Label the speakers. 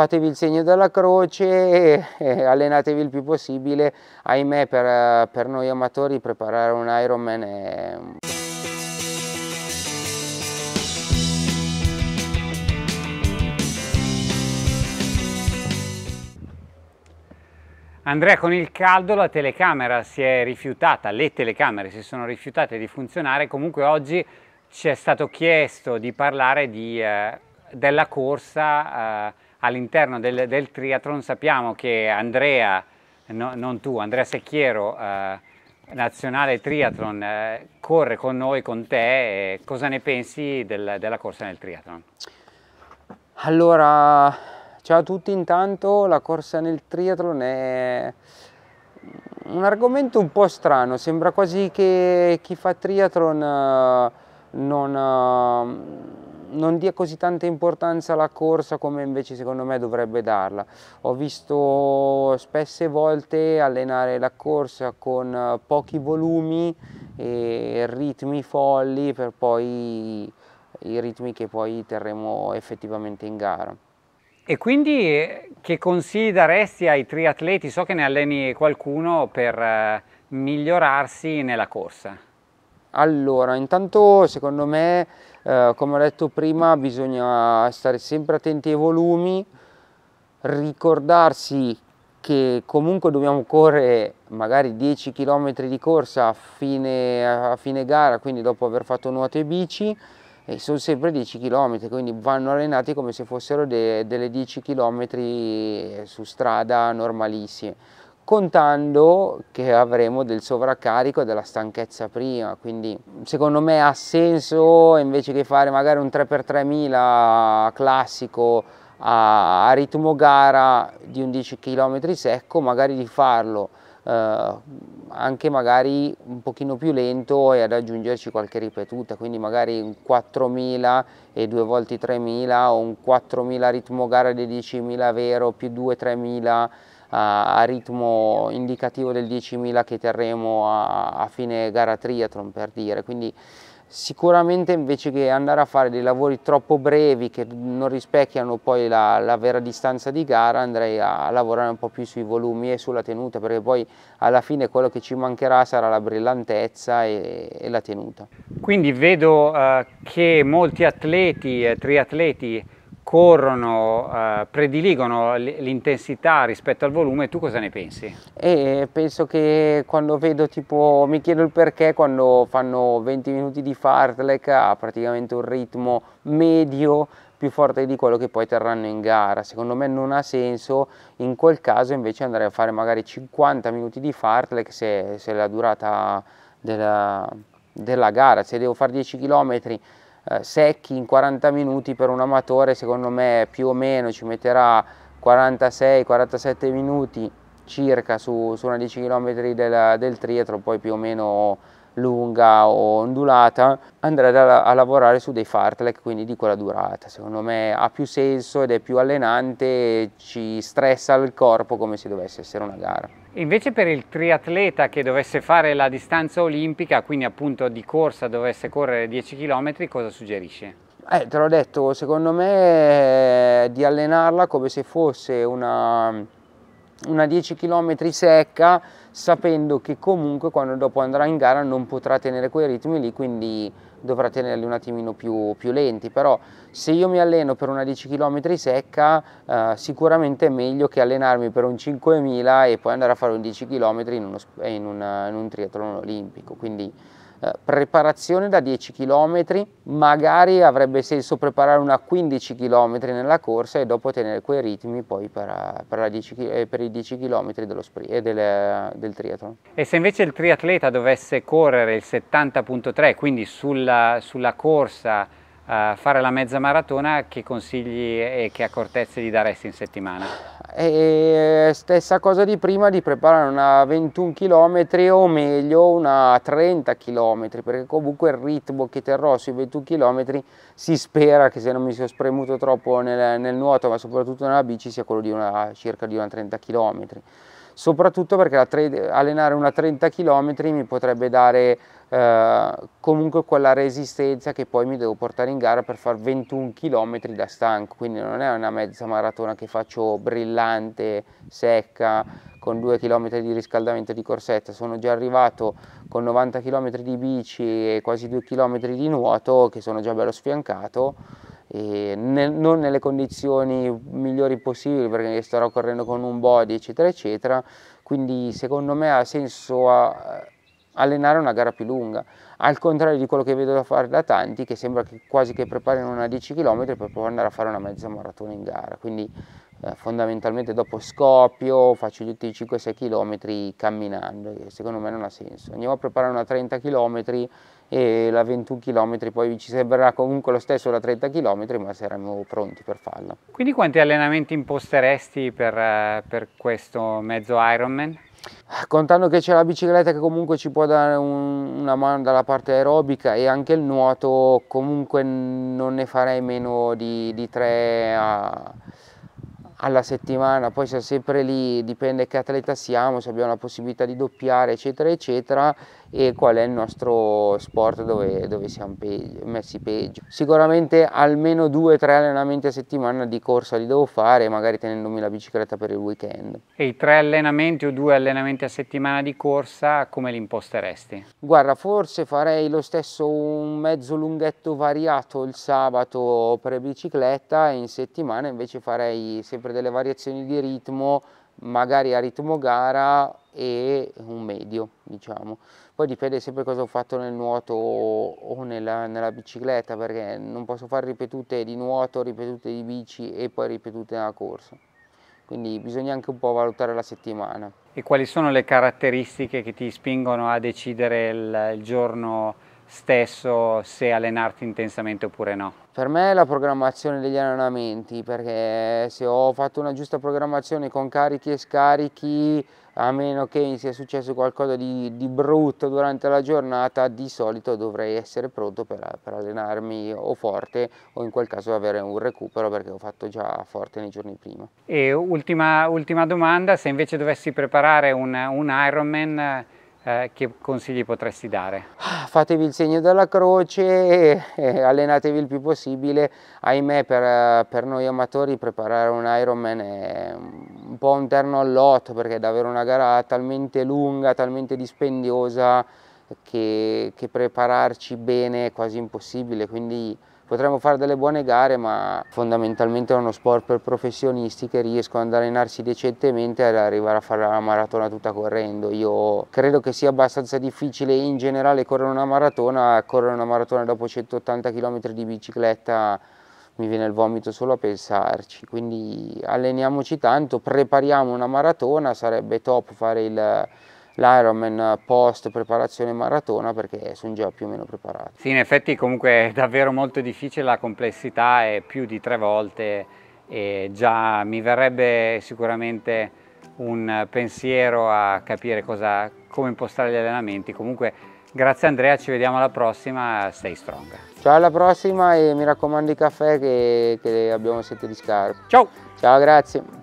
Speaker 1: fatevi il segno della croce e allenatevi il più possibile. Ahimè per, per noi amatori preparare un Ironman è...
Speaker 2: Andrea con il caldo la telecamera si è rifiutata, le telecamere si sono rifiutate di funzionare, comunque oggi ci è stato chiesto di parlare di, eh, della corsa eh, all'interno del, del, triathlon sappiamo che Andrea, no, non tu, Andrea Secchiero, eh, nazionale triathlon, eh, corre con noi, con te, eh, cosa ne pensi del, della corsa nel triathlon?
Speaker 1: Allora, ciao a tutti intanto, la corsa nel triathlon è un argomento un po' strano, sembra quasi che chi fa triathlon eh, non eh, non dia così tanta importanza alla corsa come invece secondo me dovrebbe darla. Ho visto spesse volte allenare la corsa con eh, pochi volumi e ritmi folli per poi i ritmi che poi terremo effettivamente in gara.
Speaker 2: E quindi eh, che consigli daresti ai triatleti? So che ne alleni qualcuno per eh, migliorarsi nella corsa. Allora, intanto
Speaker 1: secondo me, eh, come ho detto prima, bisogna stare sempre attenti ai volumi, ricordarsi che comunque dobbiamo correre magari 10 km di corsa a fine, a fine gara, quindi dopo aver fatto nuoto e bici, e sono sempre 10 km, quindi vanno allenati come se fossero de, delle 10 km su strada normalissime contando che avremo del sovraccarico e della stanchezza prima, quindi secondo me ha senso invece che fare magari un 3x3000 classico a, a ritmo gara di 11 km secco, magari di farlo eh, anche magari un pochino più lento e ad aggiungerci qualche ripetuta, quindi magari un 4000 e due volte 3000 o un 4000 ritmo gara di 10.000 vero più 2-3000 a ritmo indicativo del 10.000 che terremo a, a fine gara triathlon per dire, quindi sicuramente invece che andare a fare dei lavori troppo brevi che non rispecchiano poi la, la, vera distanza di gara andrei a lavorare un po' più sui volumi e sulla tenuta perché poi alla fine quello che ci mancherà sarà la brillantezza e, e la tenuta.
Speaker 2: Quindi vedo eh, che molti atleti, triatleti corrono, eh, prediligono l'intensità rispetto al volume, tu cosa ne pensi?
Speaker 1: Eh, penso che quando vedo tipo, mi chiedo il perché quando fanno 20 minuti di fartlek ha praticamente un ritmo medio più forte di quello che poi terranno in gara. Secondo me non ha senso in quel caso invece andare a fare magari 50 minuti di fartlek se, se la durata della, della gara, se devo fare 10 km eh, secchi in 40 minuti per un amatore secondo me più o meno ci metterà 46-47 minuti circa su, su, una 10 km del, del triathlon, poi più o meno lunga o ondulata, andrei a, a lavorare su dei fartlek, quindi di quella durata. Secondo me ha più senso ed è più allenante, ci stressa il corpo come se dovesse essere una gara.
Speaker 2: Invece per il triatleta che dovesse fare la distanza olimpica, quindi appunto di corsa dovesse correre 10 km, cosa suggerisce?
Speaker 1: Eh, te l'ho detto, secondo me eh, di allenarla come se fosse una una 10 km secca sapendo che comunque quando dopo andrà in gara non potrà tenere quei ritmi lì quindi dovrà tenerli un attimino più, più lenti però se io mi alleno per una 10 km secca eh, sicuramente è meglio che allenarmi per un 5000 e poi andare a fare un 10 km in, uno, in, una, in un triathlon olimpico quindi eh, preparazione da 10 km, magari avrebbe senso preparare una 15 km nella corsa e dopo tenere quei ritmi poi per, eh, per, 10, eh, per i 10 km dello e del, del triathlon.
Speaker 2: E se invece il triatleta dovesse correre il 70.3, quindi sulla, sulla corsa fare la mezza maratona, che consigli e che accortezze gli daresti in settimana?
Speaker 1: E eh, stessa cosa di prima di preparare una 21 km o meglio una 30 km perché comunque il ritmo che terrò sui 21 km si spera che se non mi sono spremuto troppo nel, nel nuoto ma soprattutto nella bici sia quello di una, circa di una 30 km soprattutto perché allenare una 30 km mi potrebbe dare eh, comunque quella resistenza che poi mi devo portare in gara per fare 21 km da stanco, quindi non è una mezza maratona che faccio brillante, secca, con 2 km di riscaldamento di corsetta, sono già arrivato con 90 km di bici e quasi 2 km di nuoto che sono già bello sfiancato ne, non nelle condizioni migliori possibili perché starò correndo con un body eccetera eccetera quindi secondo me ha senso a, eh, allenare una gara più lunga al contrario di quello che vedo da fare da tanti che sembra che quasi che preparino una 10 km per poi andare a fare una mezza maratona in gara quindi eh, fondamentalmente dopo scoppio faccio gli ultimi 5-6 km camminando che secondo me non ha senso andiamo a preparare una 30 km e la 21 km poi ci sembrerà comunque lo stesso la 30 km ma saremo pronti per farlo.
Speaker 2: Quindi quanti allenamenti imposteresti per, eh, per questo mezzo Ironman? Contando
Speaker 1: che c'è la bicicletta che comunque ci può dare un, una mano dalla parte aerobica e anche il nuoto, comunque non ne farei meno di, di tre a, alla settimana, poi siamo sempre lì, dipende che atleta siamo, se abbiamo la possibilità di doppiare eccetera eccetera e qual è il nostro sport dove, dove siamo peggio, messi peggio. Sicuramente almeno 2-3 allenamenti a settimana di corsa li devo fare, magari tenendomi la bicicletta per il weekend.
Speaker 2: E i tre allenamenti o due allenamenti a settimana di corsa come li imposteresti?
Speaker 1: Guarda, forse farei lo stesso un mezzo lunghetto variato il sabato per bicicletta e in settimana invece farei sempre delle variazioni di ritmo magari a ritmo gara e un medio diciamo poi dipende sempre cosa ho fatto nel nuoto o nella, nella, bicicletta perché non posso fare ripetute di nuoto ripetute di bici e poi ripetute nella corsa quindi bisogna anche un po' valutare la settimana
Speaker 2: e quali sono le caratteristiche che ti spingono a decidere il, il giorno stesso se allenarti intensamente oppure no?
Speaker 1: Per me è la programmazione degli allenamenti perché se ho fatto una giusta programmazione con carichi e scarichi a meno che mi sia successo qualcosa di, di, brutto durante la giornata di solito dovrei essere pronto per, per allenarmi o forte o in quel caso avere un recupero perché ho fatto già forte nei giorni prima.
Speaker 2: E ultima, ultima domanda, se invece dovessi preparare un, un Ironman eh, che consigli potresti dare? Ah,
Speaker 1: fatevi il segno della croce e allenatevi il più possibile. Ahimè per, per noi amatori preparare un Ironman è un po' un terno all'otto perché è davvero una gara talmente lunga, talmente dispendiosa che, che prepararci bene è quasi impossibile. Quindi Potremmo fare delle buone gare, ma fondamentalmente è uno sport per professionisti che riescono ad allenarsi decentemente e ad arrivare a fare la maratona tutta correndo. Io credo che sia abbastanza difficile in generale correre una maratona, correre una maratona dopo 180 km di bicicletta mi viene il vomito solo a pensarci, quindi alleniamoci tanto, prepariamo una maratona, sarebbe top fare il l'Ironman post preparazione maratona perché sono già più o meno preparato.
Speaker 2: Sì, in effetti comunque è davvero molto difficile, la complessità è più di tre volte e già mi verrebbe sicuramente un pensiero a capire cosa, come impostare gli allenamenti. Comunque grazie Andrea, ci vediamo alla prossima, stay strong.
Speaker 1: Ciao alla prossima e mi raccomando i caffè che, che abbiamo sette di scarpe. Ciao! Ciao, grazie.